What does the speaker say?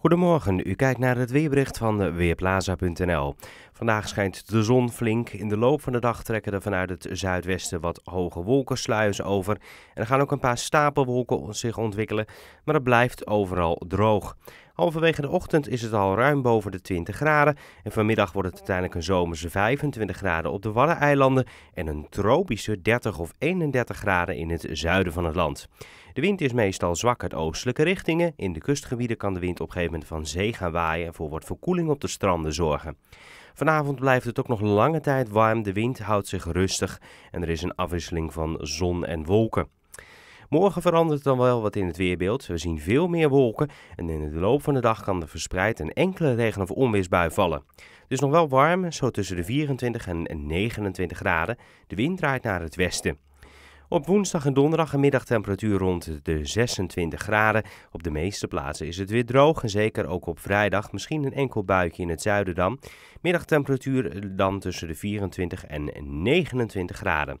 Goedemorgen, u kijkt naar het weerbericht van Weerplaza.nl. Vandaag schijnt de zon flink. In de loop van de dag trekken er vanuit het zuidwesten wat hoge wolkensluizen over. En er gaan ook een paar stapelwolken zich ontwikkelen, maar het blijft overal droog. Halverwege de ochtend is het al ruim boven de 20 graden en vanmiddag wordt het uiteindelijk een zomerse 25 graden op de Waddeneilanden en een tropische 30 of 31 graden in het zuiden van het land. De wind is meestal zwak uit oostelijke richtingen. In de kustgebieden kan de wind op een gegeven moment van zee gaan waaien en voor wat verkoeling op de stranden zorgen. Vanavond blijft het ook nog lange tijd warm, de wind houdt zich rustig en er is een afwisseling van zon en wolken. Morgen verandert dan wel wat in het weerbeeld. We zien veel meer wolken en in de loop van de dag kan er verspreid een enkele regen- of onweersbui vallen. Het is nog wel warm, zo tussen de 24 en 29 graden. De wind draait naar het westen. Op woensdag en donderdag een middagtemperatuur rond de 26 graden. Op de meeste plaatsen is het weer droog en zeker ook op vrijdag misschien een enkel buikje in het zuiden dan. Middagtemperatuur eh, dan tussen de 24 en 29 graden.